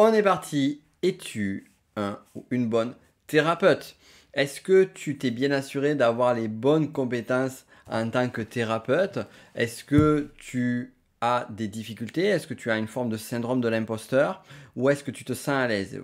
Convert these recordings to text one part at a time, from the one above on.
On est parti. Es-tu un ou une bonne thérapeute Est-ce que tu t'es bien assuré d'avoir les bonnes compétences en tant que thérapeute Est-ce que tu as des difficultés Est-ce que tu as une forme de syndrome de l'imposteur Ou est-ce que tu te sens à l'aise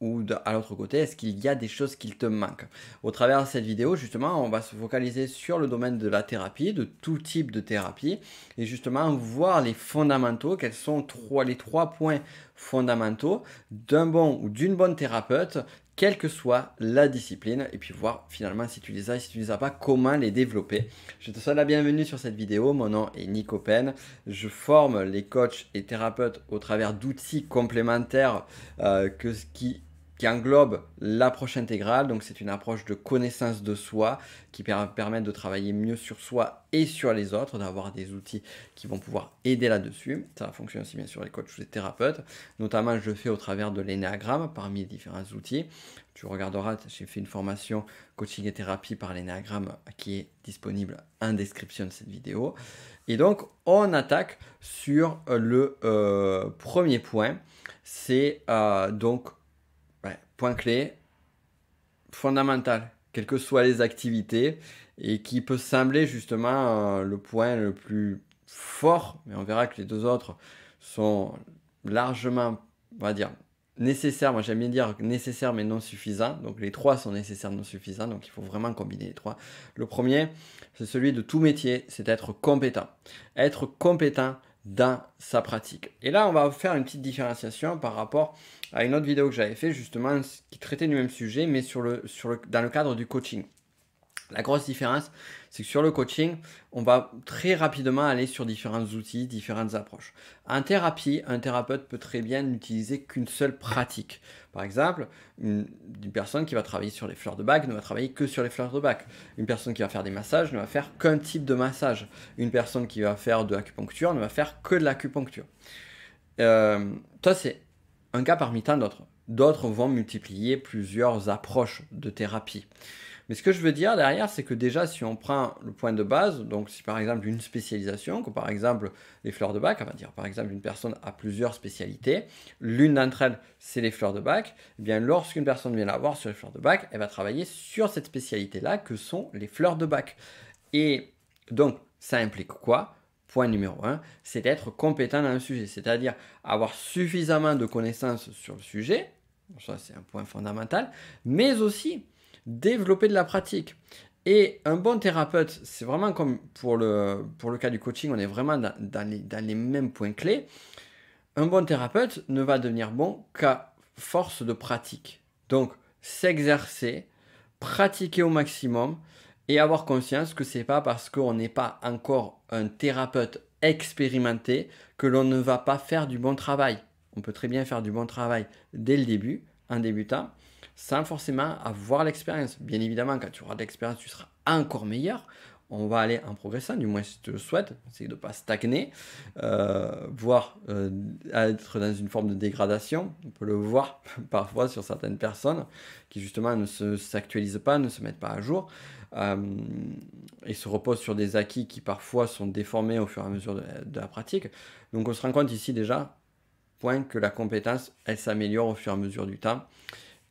ou de, à l'autre côté, est-ce qu'il y a des choses qu'il te manque Au travers de cette vidéo, justement, on va se focaliser sur le domaine de la thérapie, de tout type de thérapie, et justement voir les fondamentaux, quels sont trois, les trois points fondamentaux d'un bon ou d'une bonne thérapeute quelle que soit la discipline, et puis voir finalement si tu les as, et si tu ne les as pas, comment les développer. Je te souhaite la bienvenue sur cette vidéo, mon nom est Nico Pen, je forme les coachs et thérapeutes au travers d'outils complémentaires euh, que ce qui qui englobe l'approche intégrale, donc c'est une approche de connaissance de soi qui permet de travailler mieux sur soi et sur les autres, d'avoir des outils qui vont pouvoir aider là-dessus. Ça fonctionne aussi bien sur les coachs ou les thérapeutes, notamment je le fais au travers de l'énéagramme parmi les différents outils. Tu regarderas, j'ai fait une formation coaching et thérapie par l'énéagramme qui est disponible en description de cette vidéo. Et donc on attaque sur le euh, premier point, c'est euh, donc point clé, fondamental, quelles que soient les activités, et qui peut sembler justement euh, le point le plus fort, mais on verra que les deux autres sont largement, on va dire, nécessaires. Moi, j'aime bien dire nécessaire, mais non suffisant. Donc, les trois sont nécessaires non suffisants. Donc, il faut vraiment combiner les trois. Le premier, c'est celui de tout métier, c'est être compétent. Être compétent dans sa pratique. Et là, on va faire une petite différenciation par rapport à une autre vidéo que j'avais fait justement qui traitait du même sujet mais sur le, sur le, dans le cadre du coaching. La grosse différence, c'est que sur le coaching, on va très rapidement aller sur différents outils, différentes approches. En thérapie, un thérapeute peut très bien n'utiliser qu'une seule pratique. Par exemple, une, personne qui va travailler sur les fleurs de bac ne va travailler que sur les fleurs de bac. Une personne qui va faire des massages ne va faire qu'un type de massage. Une personne qui va faire de l'acupuncture ne va faire que de l'acupuncture. Euh, c'est un cas parmi tant d'autres. D'autres vont multiplier plusieurs approches de thérapie. Mais ce que je veux dire derrière, c'est que déjà, si on prend le point de base, donc si par exemple une spécialisation, comme par exemple les fleurs de bac, on va dire par exemple une personne a plusieurs spécialités, l'une d'entre elles, c'est les fleurs de bac, eh bien lorsqu'une personne vient la voir sur les fleurs de bac, elle va travailler sur cette spécialité-là que sont les fleurs de bac. Et donc, ça implique quoi Point numéro un, c'est d'être compétent dans le sujet, c'est-à-dire avoir suffisamment de connaissances sur le sujet, ça c'est un point fondamental, mais aussi développer de la pratique. Et un bon thérapeute, c'est vraiment comme pour le, cas du coaching, on est vraiment dans, les, mêmes points clés. Un bon thérapeute ne va devenir bon qu'à force de pratique. Donc, s'exercer, pratiquer au maximum et avoir conscience que ce n'est pas parce qu'on n'est pas encore un thérapeute expérimenté que l'on ne va pas faire du bon travail. On peut très bien faire du bon travail dès le début, en débutant, sans forcément avoir l'expérience. Bien évidemment, quand tu auras de l'expérience, tu seras encore meilleur. On va aller en progressant, du moins si tu le souhaites, C'est de ne pas stagner, euh, voire euh, être dans une forme de dégradation. On peut le voir parfois sur certaines personnes qui justement ne s'actualisent pas, ne se mettent pas à jour euh, et se reposent sur des acquis qui parfois sont déformés au fur et à mesure de, de la pratique. Donc on se rend compte ici déjà, point que la compétence, elle s'améliore au fur et à mesure du temps.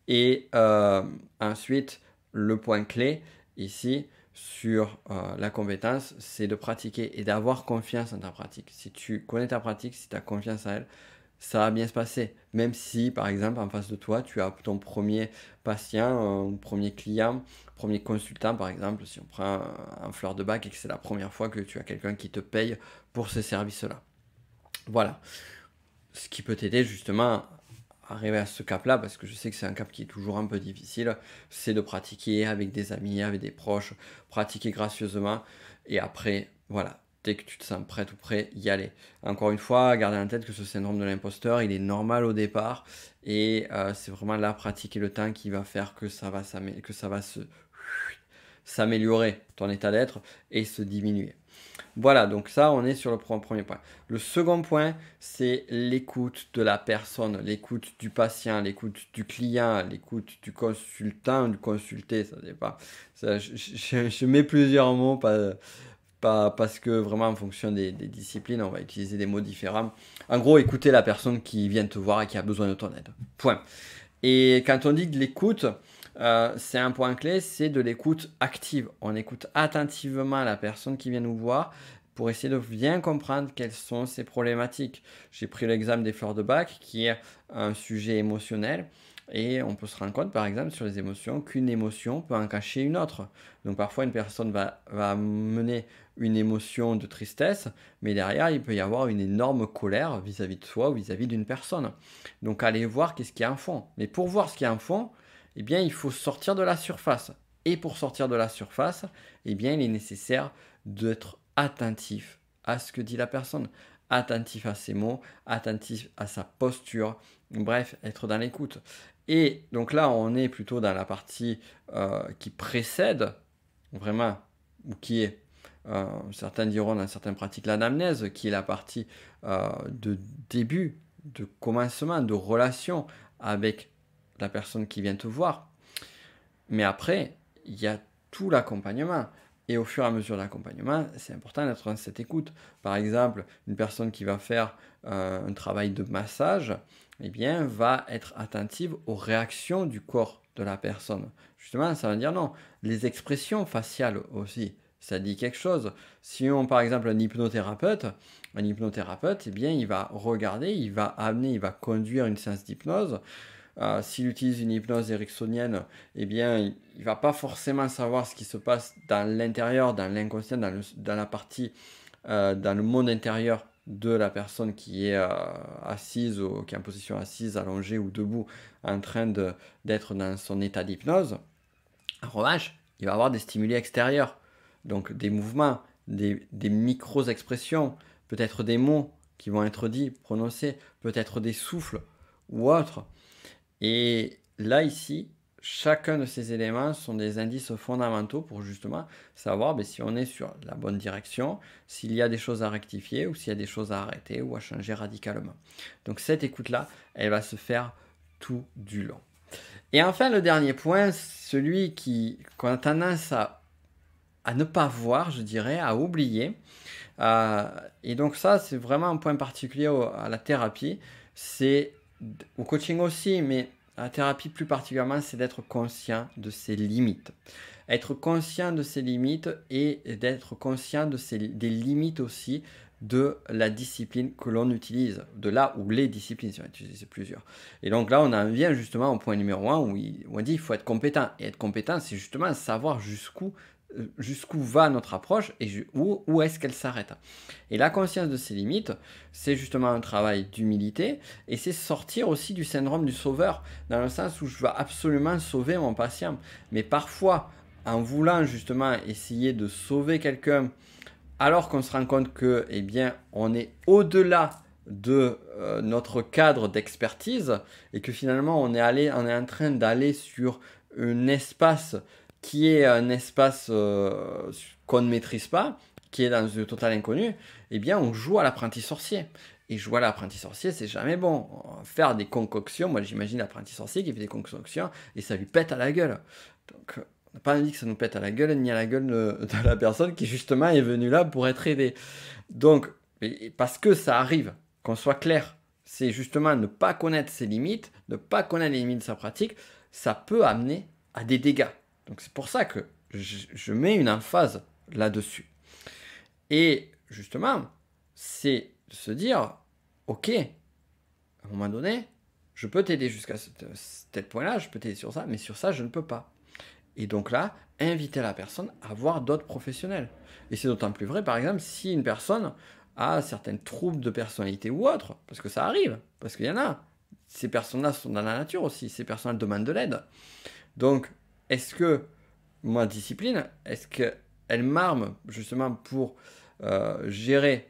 Et euh, ensuite, le point clé ici sur euh, la compétence, c'est de pratiquer et d'avoir confiance en ta pratique. Si tu connais ta pratique, si tu as confiance en elle, ça va bien se passer. Même si, par exemple, en face de toi, tu as ton premier patient, premier client, premier consultant, par exemple, si on prend un euh, fleur de bac et que c'est la première fois que tu as quelqu'un qui te paye pour ces services là Voilà. Ce qui peut t'aider justement arriver à ce cap-là, parce que je sais que c'est un cap qui est toujours un peu difficile, c'est de pratiquer avec des amis, avec des proches, pratiquer gracieusement, et après, voilà, dès que tu te sens prêt ou prêt, y aller. Encore une fois, garder en tête que ce syndrome de l'imposteur, il est normal au départ, et euh, c'est vraiment là pratiquer le temps qui va faire que ça va, que ça va se s'améliorer ton état d'être et se diminuer. Voilà, donc ça, on est sur le premier point. Le second point, c'est l'écoute de la personne, l'écoute du patient, l'écoute du client, l'écoute du consultant, du consulté, ça dépend. Ça, je, mets plusieurs mots pas, parce que vraiment en fonction des, des, disciplines, on va utiliser des mots différents. En gros, écouter la personne qui vient te voir et qui a besoin de ton aide. Point. Et quand on dit de l'écoute, euh, c'est un point clé, c'est de l'écoute active. On écoute attentivement la personne qui vient nous voir pour essayer de bien comprendre quelles sont ses problématiques. J'ai pris l'examen des fleurs de bac, qui est un sujet émotionnel. Et on peut se rendre compte, par exemple, sur les émotions, qu'une émotion peut en cacher une autre. Donc parfois, une personne va, mener une émotion de tristesse, mais derrière, il peut y avoir une énorme colère vis-à-vis de soi ou vis-à-vis d'une personne. Donc allez voir qu'est-ce qui y a en fond. Mais pour voir ce qui y a en fond, eh bien, il faut sortir de la surface. Et pour sortir de la surface, eh bien, il est nécessaire d'être attentif à ce que dit la personne, attentif à ses mots, attentif à sa posture, bref, être dans l'écoute. Et donc là, on est plutôt dans la partie euh, qui précède, vraiment, ou qui est, euh, certains diront dans certaines pratiques, l'anamnèse, qui est la partie euh, de début, de commencement, de relation avec la personne qui vient te voir. Mais après, il y a tout l'accompagnement. Et au fur et à mesure de l'accompagnement, c'est important d'être dans cette écoute. Par exemple, une personne qui va faire euh, un travail de massage, eh bien, va être attentive aux réactions du corps de la personne. Justement, ça veut dire non. Les expressions faciales aussi, ça dit quelque chose. Si on, par exemple, un hypnothérapeute, un hypnothérapeute, eh bien, il va regarder, il va amener, il va conduire une séance d'hypnose euh, s'il utilise une hypnose ericksonienne, eh bien, il, ne va pas forcément savoir ce qui se passe dans l'intérieur, dans l'inconscient, dans, la partie, euh, dans le monde intérieur de la personne qui est euh, assise ou qui est en position assise, allongée ou debout, en train d'être dans son état d'hypnose. En revanche, il va avoir des stimuli extérieurs, donc des mouvements, des, des micro-expressions, peut-être des mots qui vont être dits, prononcés, peut-être des souffles ou autres. Et là, ici, chacun de ces éléments sont des indices fondamentaux pour justement savoir ben, si on est sur la bonne direction, s'il y a des choses à rectifier ou s'il y a des choses à arrêter ou à changer radicalement. Donc cette écoute-là, elle va se faire tout du long. Et enfin, le dernier point, celui qui qu'on a tendance à, à, ne pas voir, je dirais, à oublier. Euh, et donc ça, c'est vraiment un point particulier à la thérapie, c'est au coaching aussi, mais la thérapie plus particulièrement, c'est d'être conscient de ses limites. Être conscient de ses limites et d'être conscient de des limites aussi de la discipline que l'on utilise, de là où les disciplines sont utilisées plusieurs. Et donc là, on en vient justement au point numéro un où, on dit il faut être compétent. Et être compétent, c'est justement savoir jusqu'où jusqu'où va notre approche et où, est-ce qu'elle s'arrête. Et la conscience de ses limites, c'est justement un travail d'humilité et c'est sortir aussi du syndrome du sauveur, dans le sens où je veux absolument sauver mon patient. Mais parfois, en voulant justement essayer de sauver quelqu'un, alors qu'on se rend compte que, eh bien, on est au-delà de euh, notre cadre d'expertise et que finalement on est allé, on est en train d'aller sur un espace qui est un espace euh, qu'on ne maîtrise pas, qui est dans le total inconnu, eh bien, on joue à l'apprenti sorcier. Et jouer à l'apprenti sorcier, c'est jamais bon. Faire des concoctions, moi j'imagine l'apprenti sorcier qui fait des concoctions et ça lui pète à la gueule. Donc, euh, on n'a pas envie que ça nous pète à la gueule, ni à la gueule de, la personne qui justement est venue là pour être aidée. Donc, parce que ça arrive, qu'on soit clair, c'est justement ne pas connaître ses limites, ne pas connaître les limites de sa pratique, ça peut amener à des dégâts. Donc c'est pour ça que je, mets une emphase là-dessus. Et justement, c'est de se dire, ok, à un moment donné, je peux t'aider jusqu'à tel point-là, je peux t'aider sur ça, mais sur ça, je ne peux pas. Et donc là, inviter la personne à voir d'autres professionnels. Et c'est d'autant plus vrai, par exemple, si une personne a certaines troubles de personnalité ou autres, parce que ça arrive, parce qu'il y en a. Ces personnes-là sont dans la nature aussi, ces personnes demandent de l'aide. Donc, est-ce que ma discipline, est-ce qu'elle m'arme justement pour euh, gérer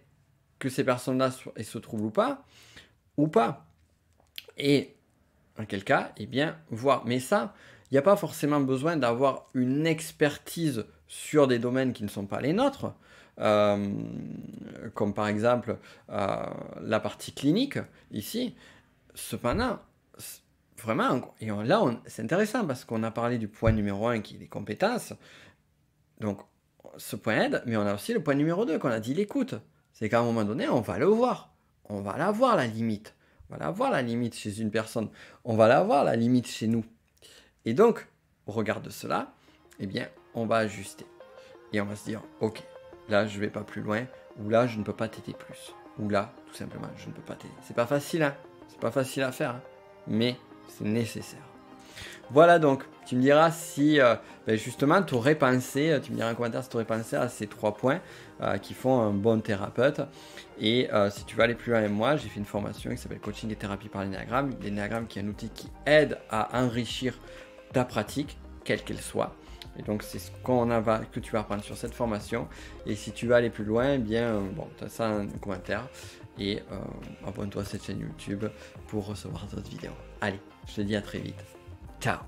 que ces personnes-là se trouvent ou pas, ou pas Et en quel cas, eh bien, voir. Mais ça, il n'y a pas forcément besoin d'avoir une expertise sur des domaines qui ne sont pas les nôtres, euh, comme par exemple euh, la partie clinique ici. Cependant, vraiment, et là, c'est intéressant parce qu'on a parlé du point numéro 1 qui est les compétences. Donc, ce point aide, mais on a aussi le point numéro 2 qu'on a dit l'écoute. C'est qu'à un moment donné, on va le voir. On va la voir la limite. On va la voir la limite chez une personne. On va la voir la limite chez nous. Et donc, au regard de cela, eh bien, on va ajuster. Et on va se dire, ok, là, je vais pas plus loin, ou là, je ne peux pas t'aider plus. Ou là, tout simplement, je ne peux pas t'aider. C'est pas facile, hein. C'est pas facile à faire, hein. Mais c'est nécessaire. Voilà donc, tu me diras si euh, ben justement tu aurais pensé, euh, tu me diras un commentaire si tu aurais pensé à ces trois points euh, qui font un bon thérapeute. Et si tu veux aller plus loin avec moi, j'ai fait une formation qui s'appelle Coaching et thérapie par l'énéagramme. L'énagramme qui est un outil qui aide à enrichir ta pratique, quelle qu'elle soit. Et donc c'est ce qu'on va, que tu vas apprendre sur cette formation. Et si tu veux aller plus loin, eh bien bon, tu as ça un commentaire et euh, abonne-toi à cette chaîne YouTube pour recevoir d'autres vidéos. Allez, je te dis à très vite. Ciao